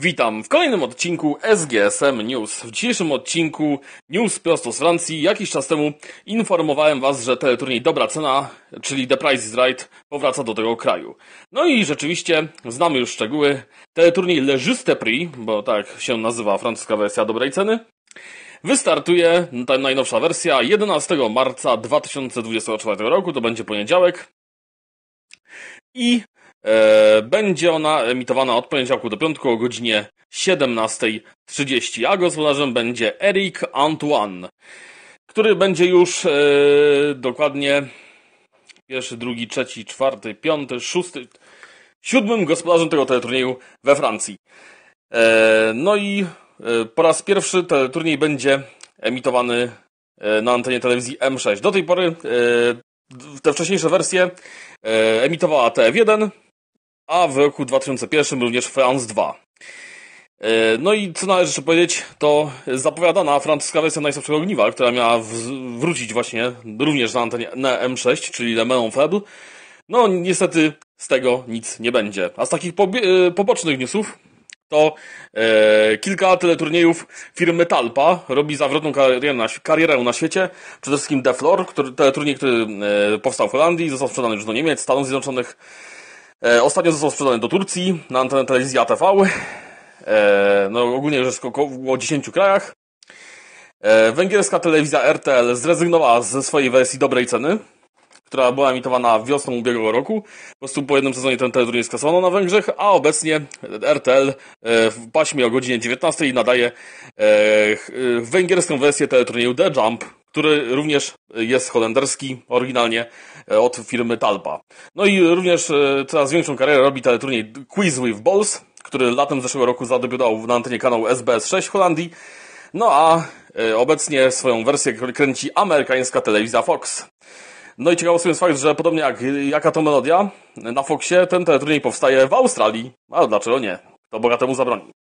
Witam w kolejnym odcinku SGSM News. W dzisiejszym odcinku News prosto z Francji. Jakiś czas temu informowałem Was, że teleturniej Dobra Cena, czyli The Price is Right, powraca do tego kraju. No i rzeczywiście, znamy już szczegóły. Teleturniej Leżyste Prix, bo tak się nazywa francuska wersja Dobrej Ceny, wystartuje, ta najnowsza wersja, 11 marca 2024 roku, to będzie poniedziałek i e, będzie ona emitowana od poniedziałku do piątku o godzinie 17.30, a gospodarzem będzie Eric Antoine, który będzie już e, dokładnie pierwszy, drugi, trzeci, czwarty, piąty, szósty, siódmym gospodarzem tego teleturnieju we Francji. E, no i e, po raz pierwszy teleturniej będzie emitowany e, na antenie telewizji M6. Do tej pory e, te wcześniejsze wersje e, emitowała TF1, a w roku 2001 również France 2. E, no i co należy jeszcze powiedzieć, to zapowiadana francuska wersja Najsłabszego Ogniwa, która miała w, wrócić właśnie również na antenie na M6, czyli Le Mans Faible, no niestety z tego nic nie będzie. A z takich po, e, pobocznych newsów, to e, kilka teleturniejów firmy Talpa robi zawrotną karierę na, karierę na świecie. Przede wszystkim The Floor, który, teleturniej, który e, powstał w Holandii, został sprzedany już do Niemiec, Stanów Zjednoczonych. E, ostatnio został sprzedany do Turcji na antenę telewizji ATV. E, no, ogólnie już około 10 krajach. E, węgierska telewizja RTL zrezygnowała ze swojej wersji dobrej ceny, która była emitowana wiosną ubiegłego roku. Po prostu po jednym sezonie ten teleturniej skasowano na Węgrzech, a obecnie RTL e, w paśmie o godzinie 19 nadaje e, e, węgierską wersję teleturnieju The Jump, który również jest holenderski, oryginalnie od firmy Talpa. No i również coraz większą karierę robi teleturniej Quiz with Balls, który latem zeszłego roku zadebiutował na antenie kanału SBS6 Holandii. No a obecnie swoją wersję kręci amerykańska telewizja Fox. No i ciekawostką jest fakt, że podobnie jak jaka to melodia, na Foxie ten teleturniej powstaje w Australii. A dlaczego nie? To temu zabroni.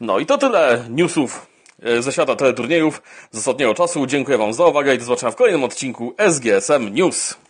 No i to tyle newsów e, ze świata teleturniejów z ostatniego czasu. Dziękuję Wam za uwagę i do zobaczenia w kolejnym odcinku SGSM News.